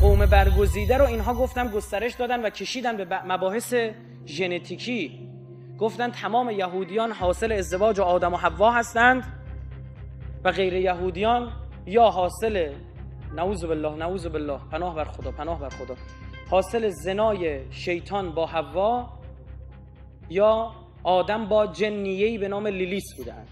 قوم برگزیده رو اینها گفتم گسترش دادن و کشیدن به مباحث ژنتیکی گفتن تمام یهودیان حاصل ازدواج و آدم و حوا هستند و غیر یهودیان یا حاصل نعوذ بالله نعوذ بالله پناه بر خدا پناه بر خدا حاصل زنای شیطان با حوا یا آدم با جنیهی به نام لیلیس بودند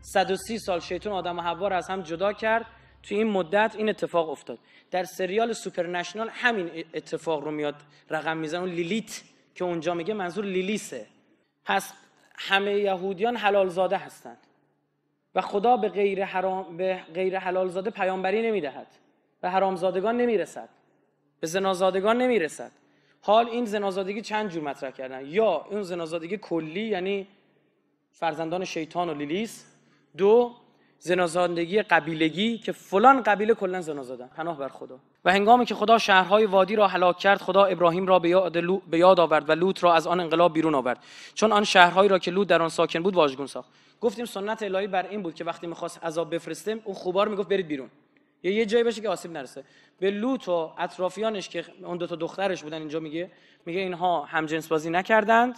130 سال شیطان آدم و حوا را از هم جدا کرد توی این مدت این اتفاق افتاد در سریال سوپرنشنال همین اتفاق رو میاد رقم میزن. اون لیلیت که اونجا میگه منظور لیلیسه پس همه یهودیان حلال زاده هستند و خدا به غیر, حرام، به غیر حلال زاده پیامبری نمیدهد به حرامزادگان نمیرسد به زنازادگان نمیرسد حال این زنازادگی چند جور مطرح کردن یا اون زنازادگی کلی یعنی فرزندان شیطان و لیلیس دو زنازادگی قبیلگی که فلان قبیله کلا زنازادن پناه بر خدا و هنگامی که خدا شهرهای وادی را هلاک کرد خدا ابراهیم را به یاد آورد و لوط را از آن انقلاب بیرون آورد چون آن شهرهایی را که لوط در آن ساکن بود واژگون ساخت گفتیم سنت الهی بر این بود که وقتی میخواست عذاب بفرستیم اون خوبار میگفت برید بیرون یا یه جایی باشه که آسیب نرسه به لوط و اطرافیانش که اون دو تا دخترش بودن اینجا میگه میگه اینها همجنس بازی نکردند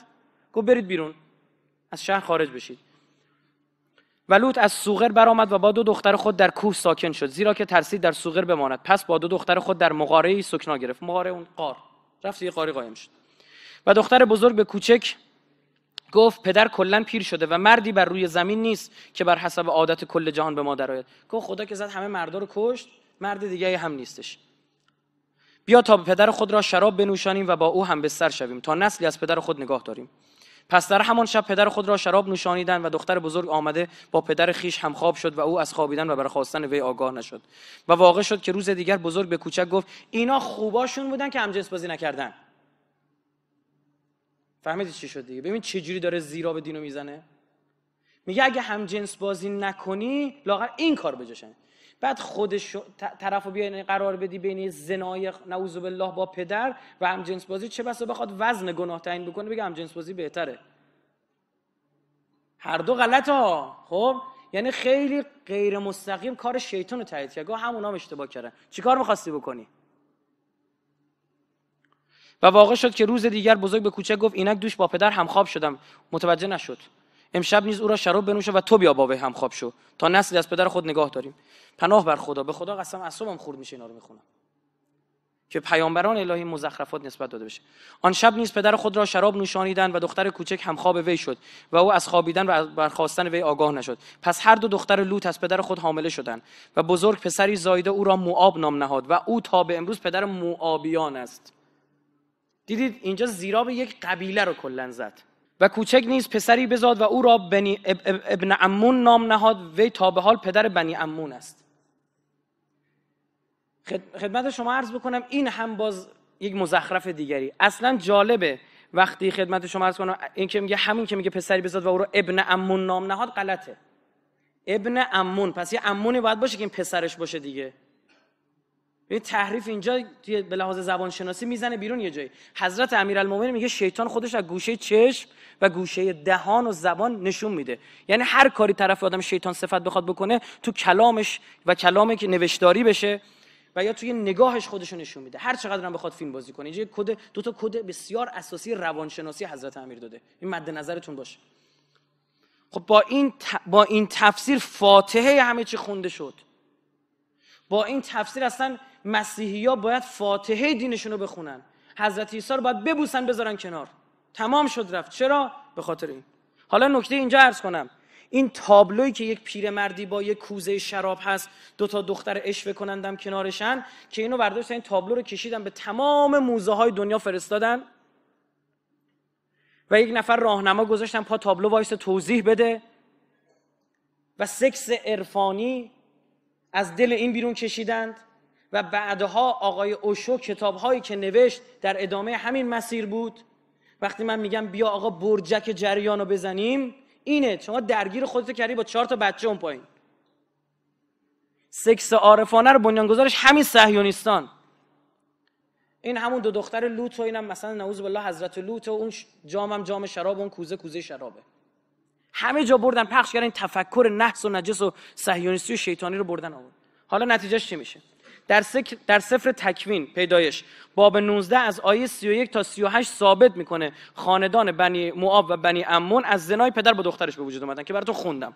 گفت برید بیرون از شهر خارج بشید و لوط از سوغر برآمد و با دو دختر خود در کوه ساکن شد زیرا که ترسید در سوغر بماند پس با دو دختر خود در مغاره ای سکنا گرفت مغاره اون قار رفت یه قاری قایم شد و دختر بزرگ به کوچک گفت پدر کلا پیر شده و مردی بر روی زمین نیست که بر حسب عادت کل جهان به ما درآید گفت خدا که زد همه مردا رو کشت مرد دیگه هم نیستش بیا تا پدر خود را شراب بنوشانیم و با او هم به شویم تا نسلی از پدر خود نگاه داریم پس در همان شب پدر خود را شراب نوشانیدند و دختر بزرگ آمده با پدر خیش هم خواب شد و او از خوابیدن و برخواستن وی آگاه نشد و واقع شد که روز دیگر بزرگ به کوچک گفت اینا خوباشون بودن که همجنس بازی نکردن فهمیدی چی شد دیگه ببین چه جوری داره زیرا به دینو میزنه میگه اگه همجنس بازی نکنی لاغر این کار بجاشن بعد خودش طرفو بیاین یعنی قرار بدی بین زنای نعوذ بالله با پدر و جنس بازی چه بسا بخواد وزن گناه تعیین بکنه بگه جنس بازی بهتره هر دو غلط ها خب یعنی خیلی غیر مستقیم کار شیطان رو تایید کرد همونا هم اشتباه کردن چیکار میخواستی بکنی و واقع شد که روز دیگر بزرگ به کوچک گفت اینک دوش با پدر همخواب شدم متوجه نشد امشب نیز او را شراب بنوشه و تو بیا با هم خواب شو تا نسلی از پدر خود نگاه داریم پناه بر خدا به خدا قسم اعصابم خورد میشه اینا رو میخونم که پیامبران الهی مزخرفات نسبت داده بشه آن شب نیز پدر خود را شراب نوشانیدند و دختر کوچک هم خواب وی شد و او از خوابیدن و از برخواستن وی آگاه نشد پس هر دو دختر لوط از پدر خود حامله شدند و بزرگ پسری زایده او را موآب نام نهاد و او تا به امروز پدر موآبیان است دیدید اینجا زیراب یک قبیله رو کلا زد و کوچک نیز پسری بزاد و او را ابن عمون نام نهاد وی تا به حال پدر بنی امون است خدمت شما عرض بکنم این هم باز یک مزخرف دیگری اصلا جالبه وقتی خدمت شما عرض کنم این که میگه همین که میگه پسری بزاد و او را ابن امون نام نهاد غلطه ابن امون پس یه امونی باید باشه که این پسرش باشه دیگه این یعنی تحریف اینجا توی به لحاظ زبان شناسی میزنه بیرون یه جایی حضرت امیرالمومنین میگه شیطان خودش از گوشه چشم و گوشه دهان و زبان نشون میده یعنی هر کاری طرف آدم شیطان صفت بخواد بکنه تو کلامش و کلامی که نوشداری بشه و یا توی نگاهش خودش نشون میده هر چقدر هم بخواد فیلم بازی کنه اینجا کد دو تا کد بسیار اساسی روانشناسی حضرت امیر داده این مد نظرتون باشه خب با این با این تفسیر فاتحه همه چی خونده شد با این تفسیر اصلا مسیحی ها باید فاتحه دینشون رو بخونن حضرت عیسی رو باید ببوسن بذارن کنار تمام شد رفت چرا به خاطر این حالا نکته اینجا عرض کنم این تابلویی که یک پیرمردی با یک کوزه شراب هست دو تا دختر عشوه کنندم کنارشن که اینو برداشتن این تابلو رو کشیدن به تمام موزه های دنیا فرستادن و یک نفر راهنما گذاشتن پا تابلو وایس توضیح بده و سکس عرفانی از دل این بیرون کشیدند و بعدها آقای اوشو هایی که نوشت در ادامه همین مسیر بود وقتی من میگم بیا آقا برجک جریان رو بزنیم اینه شما درگیر خودت کردی با چهار تا بچه اون پایین سکس عارفانه رو بنیانگذارش همین صهیونیستان این همون دو دختر لوط و اینم مثلا نعوذ بالله حضرت لوط و اون جامم جام شراب و اون کوزه کوزه شرابه همه جا بردن پخش کردن این تفکر نحس و نجس و صهیونیستی و شیطانی رو بردن آورد حالا نتیجهش چی میشه در, سفر تکوین پیدایش باب 19 از آیه 31 تا 38 ثابت میکنه خاندان بنی معاب و بنی امون از زنای پدر با دخترش به وجود اومدن که براتون خوندم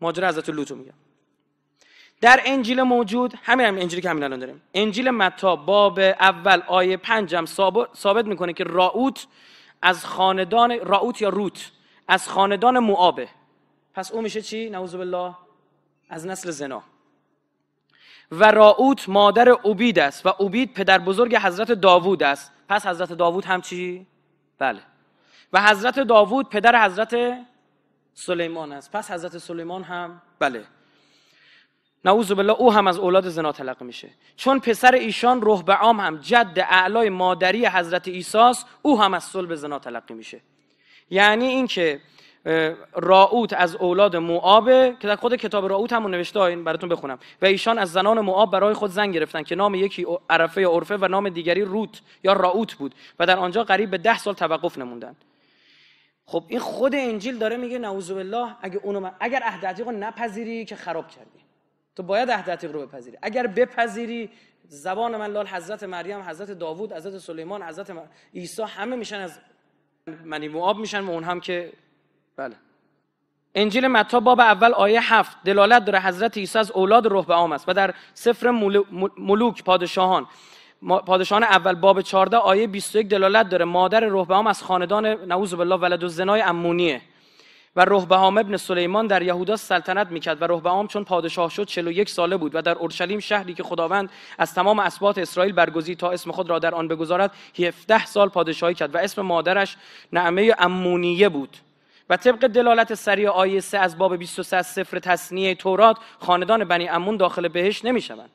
ماجرا حضرت لوتو میگه در انجیل موجود همین هم انجیلی که همین الان داریم انجیل متا باب اول آیه 5 هم ثابت میکنه که راوت از خاندان راوت یا روت از خاندان معابه پس او میشه چی نعوذ بالله از نسل زنا و راوت مادر عبید است و عبید پدر بزرگ حضرت داوود است پس حضرت داوود هم چی؟ بله و حضرت داوود پدر حضرت سلیمان است پس حضرت سلیمان هم بله نعوذ بالله او هم از اولاد زنا تلقی میشه چون پسر ایشان به عام هم جد اعلای مادری حضرت ایساس او هم از صلب زنا تلقی میشه یعنی اینکه راوت از اولاد موآب که در خود کتاب راوت همون نوشته این براتون بخونم و ایشان از زنان موآب برای خود زن گرفتن که نام یکی عرفه یا عرفه و نام دیگری روت یا راوت بود و در آنجا قریب به ده سال توقف نموندن خب این خود انجیل داره میگه نعوذ بالله اگه اونو من اگر عهد رو نپذیری که خراب کردی تو باید عهد رو بپذیری اگر بپذیری زبان من لال حضرت مریم حضرت داوود حضرت سلیمان حضرت عیسی همه میشن از منی موآب میشن و اون هم که بله انجیل متا باب اول آیه هفت دلالت داره حضرت عیسی از اولاد به است و در سفر ملوک پادشاهان پادشاهان اول باب 14 آیه 21 دلالت داره مادر رهبعام از خاندان نعوذ بالله ولد الزنای امونیه و روحبهام ابن سلیمان در یهودا سلطنت میکرد و رهبعام چون پادشاه شد 41 ساله بود و در اورشلیم شهری که خداوند از تمام اسبات اسرائیل برگزید تا اسم خود را در آن بگذارد 17 سال پادشاهی کرد و اسم مادرش نعمه امونیه بود و طبق دلالت سریع آیه 3 از باب 23 از سفر تصنیه تورات خاندان بنی امون داخل بهش نمیشوند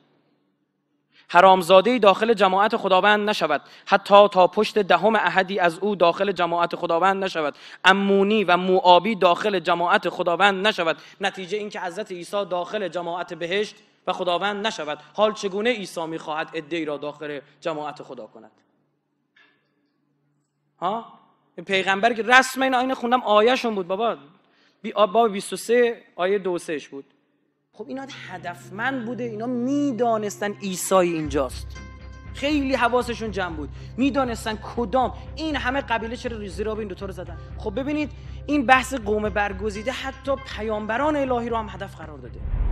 حرامزاده داخل جماعت خداوند نشود حتی تا پشت دهم احدی از او داخل جماعت خداوند نشود امونی و موآبی داخل جماعت خداوند نشود نتیجه اینکه حضرت عیسی داخل جماعت بهشت و خداوند نشود حال چگونه عیسی میخواهد ادعی را داخل جماعت خدا کند ها پیغمبر که رسم این آینه خوندم آیهشون بود بابا بی باب 23 آیه 23 بود خب اینا هدفمند بوده اینا میدانستن ایسای اینجاست خیلی حواسشون جمع بود میدانستن کدام این همه قبیله چرا ریزی را به این دوتا رو زدن خب ببینید این بحث قوم برگزیده حتی پیامبران الهی رو هم هدف قرار داده